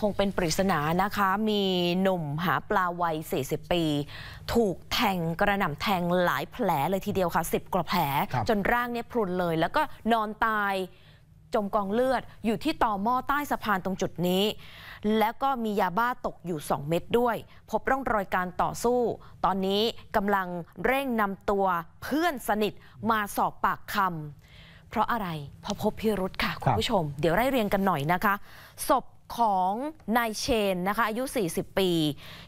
คงเป็นปริศนานะคะ มีหนุ่มหาปลาวัย 40 ปี ถูกแทงกระหน่ำแทงหลายแผลเลยทีเดียวค่ะ 10กว่าแผลจนร่างเนี่ยพรุนเลย แล้วก็นอนตายจมกองเลือดอยู่ที่ต่อหม้อใต้สะพานตรงจุดนี้ แล้วก็มียาบ้าตกอยู่ 2 เม็ดด้วย พบร่องรอยการต่อสู้ ตอนนี้กำลังเร่งนำตัวเพื่อนสนิทมาสอบปากคำเพราะอะไรพอพบพิรุธค่ะคุณผู้ชมเดี๋ยวไล่เรียงกันหน่อยนะคะ ศพของนายเชนนะคะอายุ 40 ปี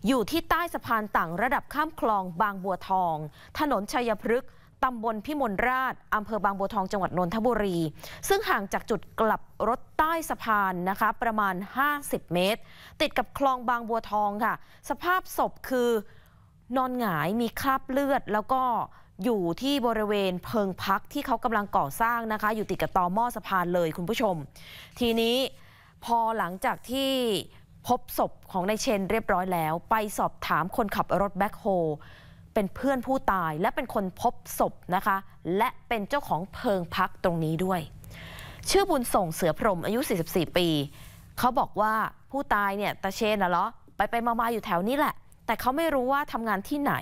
อยู่ที่ใต้สะพานต่างระดับข้ามคลองบางบัวทอง ถนนชัยพฤกษ์ตำบลพิมลราชอำเภอบางบัวทอง จังหวัดนนทบุรี ซึ่งห่างจากจุดกลับรถใต้สะพานนะคะประมาณ 50 เมตร ติดกับคลองบางบัวทองค่ะ สภาพศพคือนอนหงายมีคราบเลือดแล้วก็อยู่ที่บริเวณเพิงพักที่เขากำลังก่อสร้างนะคะ อยู่ติดกับตอหม้อสะพานเลยคุณผู้ชม ทีนี้พอหลังจากที่พบศพของนายเชนเรียบร้อยแล้ว ไปสอบถามคนขับรถแบ็คโฮเป็นเพื่อนผู้ตายและเป็นคนพบศพนะคะ และเป็นเจ้าของเพิงพักตรงนี้ด้วย ชื่อบุญส่งเสือพรมอายุ 44 ปี เขาบอกว่าผู้ตายเนี่ยตาเชนนะเหรอไปไปมาๆอยู่แถวนี้แหละ แต่เขาไม่รู้ว่าทำงานที่ไหน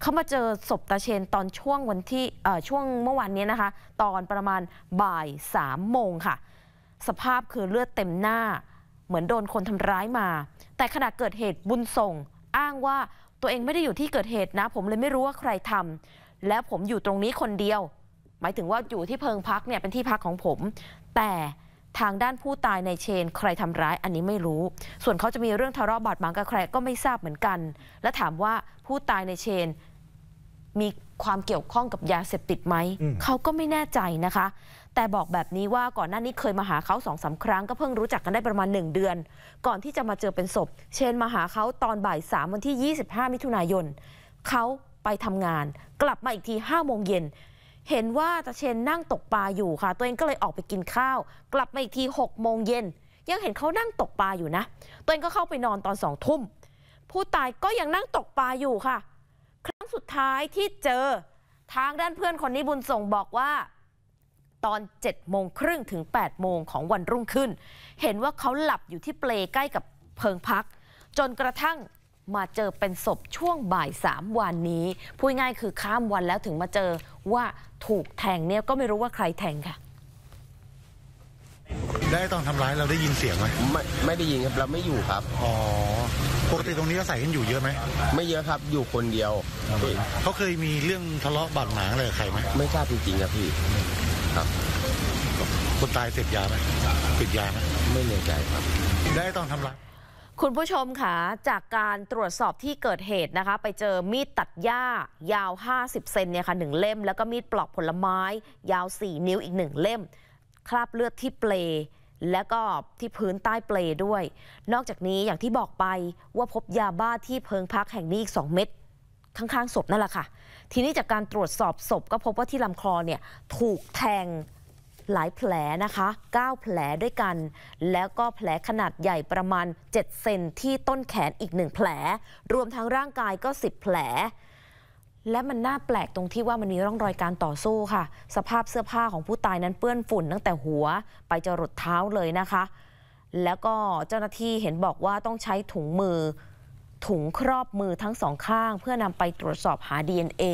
เขามาเจอศพตาเชนตอนช่วงวันที่ช่วงเมื่อวานนี้นะคะ ตอนประมาณบ่ายสามโมงค่ะสภาพคือเลือดเต็มหน้าเหมือนโดนคนทำร้ายมา แต่ขณะเกิดเหตุบุญส่ง อ้างว่าตัวเองไม่ได้อยู่ที่เกิดเหตุนะ ผมเลยไม่รู้ว่าใครทำ และผมอยู่ตรงนี้คนเดียว หมายถึงว่าอยู่ที่เพิงพักเนี่ยเป็นที่พักของผม แต่ทางด้านผู้ตายในเชน ใครทำร้ายอันนี้ไม่รู้ ส่วนเขาจะมีเรื่องทะเลาะบาดหมางกับใครก็ไม่ทราบเหมือนกัน และถามว่าผู้ตายในเชน มีความเกี่ยวข้องกับยาเสพติดไหมเขาก็ไม่แน่ใจนะคะแต่บอกแบบนี้ว่าก่อนหน้านี้เคยมาหาเขาสองสาครั้ง ก็เพิ่งรู้จักกันได้ประมาณ 1 เดือน ก่อนที่จะมาเจอเป็นศพ เชนมาหาเขาตอนบ่ายสามวันที่ 25 มิถุนายนเขาไปทำงาน กลับมาอีกที 5โมงเย็นเห็นว่าตาเชนนั่งตกปลาอยู่ค่ะ ตัวเองก็เลยออกไปกินข้าว กลับมาอีกที 6 โมงเย็นยังเห็นเขานั่งตกปลาอยู่นะ ตัวเองก็เข้าไปนอนตอนสองทุ่มผู้ตายก็ยังนั่งตกปลาอยู่ค่ะครั้งสุดท้ายที่เจอทางด้านเพื่อนคนนี้บุญส่งบอกว่าตอน7โมงครึ่งถึง8โมงของวันรุ่งขึ้น เห็นว่าเขาหลับอยู่ที่เปลใกล้กับเพิงพัก จนกระทั่งมาเจอเป็นศพช่วงบ่ายสามวันนี้ พูดง่ายคือข้ามวันแล้วถึงมาเจอว่าถูกแทงเนี่ยก็ไม่รู้ว่าใครแทงค่ะ ได้ตอนทำร้ายเราได้ยินเสียงไหมไม่ไม่ได้ยินครับ เราไม่อยู่ครับอ๋อปกติตรงนี้เราใส่กันอยู่เยอะไหมไม่เยอะครับอยู่คนเดียวเขาเคยมีเรื่องทะเลาะบาดหมางอะไรกับใครไหมไม่ทราบจริงๆครับพี่ครับคนตายเสพยาไหมติดยาไหมไม่เลยใจครับ ได้ต้องทำร้ายคุณผู้ชมค่ะ จากการตรวจสอบที่เกิดเหตุนะคะ ไปเจอมีดตัดหญ้ายาว 50 เซนเนี่ยค่ะหนึ่งเล่ม แล้วก็มีดปลอกผลไม้ ยาว 4 นิ้วอีกหนึ่งเล่ม คราบเลือดที่เปล และก็ที่พื้นใต้เปลด้วย นอกจากนี้อย่างที่บอกไปว่าพบยาบ้าที่เพิงพักแห่งนี้อีก2เม็ดข้างๆศพนั่นแหละค่ะ ทีนี้จากการตรวจสอบศพก็พบว่าที่ลำคอเนี่ย ถูกแทงหลายแผลนะคะ 9 แผลด้วยกัน แล้วก็แผลขนาดใหญ่ประมาณ7เซนที่ต้นแขนอีกหนึ่งแผล รวมทั้งร่างกายก็ 10 แผล และมันน่าแปลกตรงที่ว่ามันมีร่องรอยการต่อสู้ค่ะ สภาพเสื้อผ้าของผู้ตายนั้นเปื้อนฝุ่นตั้งแต่หัวไปจรดเท้าเลยนะคะ แล้วก็เจ้าหน้าที่เห็นบอกว่าต้องใช้ถุงมือถุงครอบมือทั้งสองข้าง เพื่อนำไปตรวจสอบหา DNA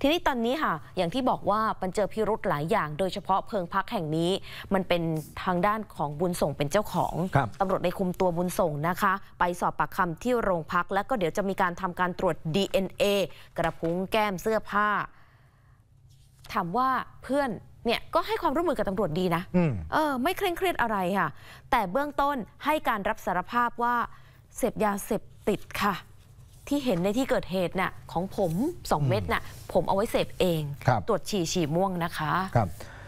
ทีนี้ตอนนี้ค่ะ อย่างที่บอกว่ามันเจอพิรุธหลายอย่าง โดยเฉพาะเพิงพักแห่งนี้ มันเป็นทางด้านของบุญส่งเป็นเจ้าของ ตำรวจในคุมตัวบุญส่งนะคะ ไปสอบปากคำที่โรงพัก แล้วก็เดี๋ยวจะมีการทำการตรวจ DNA กระพุ้งแก้มเสื้อผ้า ถามว่าเพื่อนเนี่ยก็ให้ความร่วมมือกับตำรวจดีนะเออ ไม่เคร่งเครียดอะไรค่ะ แต่เบื้องต้นให้การรับสารภาพว่าเสพยาเสพติดค่ะ ที่เห็นในที่เกิดเหตุน่ะของผม 2 เม็ดน่ะผมเอาไว้เสพเองรตรวจฉี่ฉี่ม่วงนะคะครับ